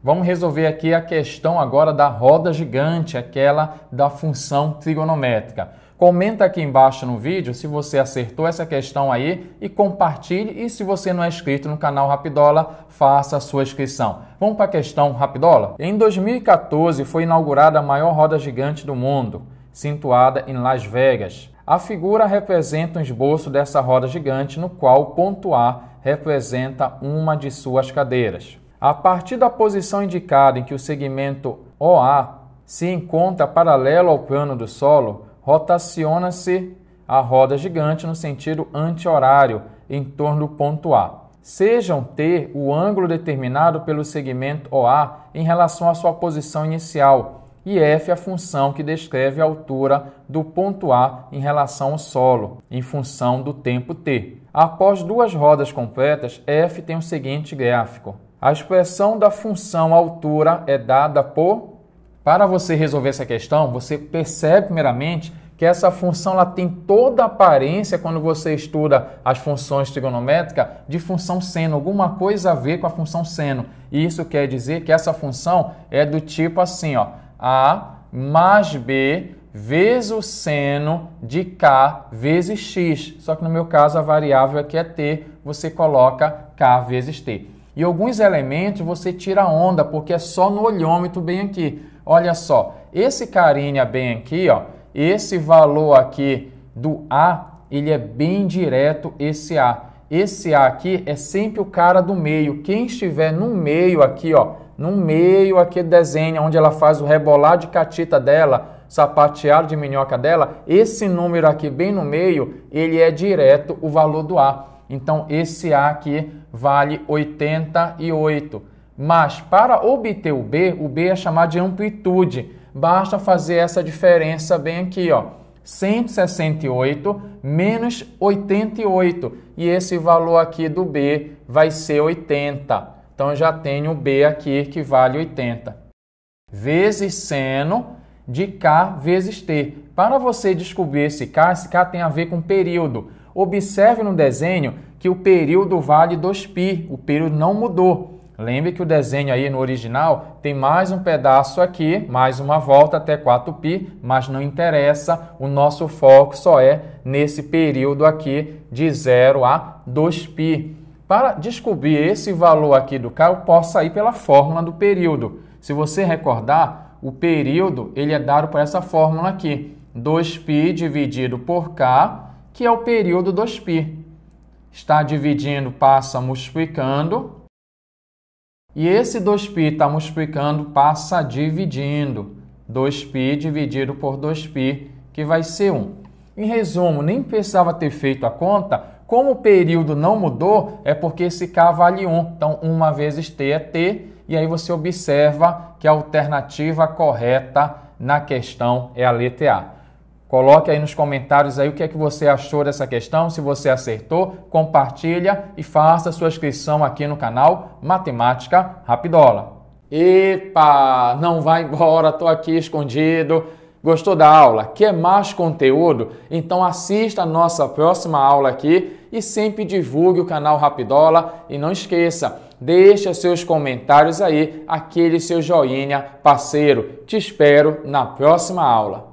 Vamos resolver aqui a questão agora da roda gigante, aquela da função trigonométrica. Comenta aqui embaixo no vídeo se você acertou essa questão aí e compartilhe. E se você não é inscrito no canal Rapidola, faça a sua inscrição. Vamos para a questão Rapidola? Em 2014 foi inaugurada a maior roda gigante do mundo, situada em Las Vegas. A figura representa um esboço dessa roda gigante, no qual o ponto A representa uma de suas cadeiras. A partir da posição indicada em que o segmento OA se encontra paralelo ao plano do solo, rotaciona-se a roda gigante no sentido anti-horário em torno do ponto A. Sejam T o ângulo determinado pelo segmento OA em relação à sua posição inicial e F a função que descreve a altura do ponto A em relação ao solo, em função do tempo T. Após duas rodas completas, F tem o seguinte gráfico. A expressão da função altura é dada por. Para você resolver essa questão, você percebe primeiramente que essa função ela tem toda a aparência, quando você estuda as funções trigonométricas, de função seno, alguma coisa a ver com a função seno. E isso quer dizer que essa função é do tipo assim, ó, a mais b vezes o seno de k vezes x. Só que no meu caso a variável aqui é t, você coloca k vezes t. E alguns elementos você tira onda, porque é só no olhômetro bem aqui. Olha só, esse carinha bem aqui, ó, esse valor aqui do A, ele é bem direto esse A. Esse A aqui é sempre o cara do meio. Quem estiver no meio aqui, ó, no meio aqui desenha onde ela faz o rebolar de catita dela, sapatear de minhoca dela, esse número aqui bem no meio, ele é direto o valor do A. Então esse A aqui vale 88. Mas para obter o B, o B é chamado de amplitude. Basta fazer essa diferença bem aqui, ó. 168 menos 88. E esse valor aqui do B vai ser 80. Então já tenho o B aqui que vale 80. Vezes seno de K vezes T. Para você descobrir esse K, esse K tem a ver com período. Observe no desenho que o período vale 2π, o período não mudou. Lembre que o desenho aí no original tem mais um pedaço aqui, mais uma volta até 4π, mas não interessa, o nosso foco só é nesse período aqui de 0 a 2π. Para descobrir esse valor aqui do k, eu posso sair pela fórmula do período. Se você recordar, o período ele é dado por essa fórmula aqui, 2π dividido por k que é o período 2π. Está dividindo, passa multiplicando. E esse 2π está multiplicando, passa dividindo. 2π dividido por 2π, que vai ser 1. Em resumo, nem precisava ter feito a conta, como o período não mudou, é porque esse K vale 1. Então, 1 vezes T é T, e aí você observa que a alternativa correta na questão é a letra A. Coloque aí nos comentários aí o que é que você achou dessa questão, se você acertou, compartilha e faça sua inscrição aqui no canal Matemática Rapidola. Epa, não vai embora, tô aqui escondido. Gostou da aula? Quer mais conteúdo? Então assista a nossa próxima aula aqui e sempre divulgue o canal Rapidola e não esqueça, deixe seus comentários aí, aquele seu joinha parceiro. Te espero na próxima aula.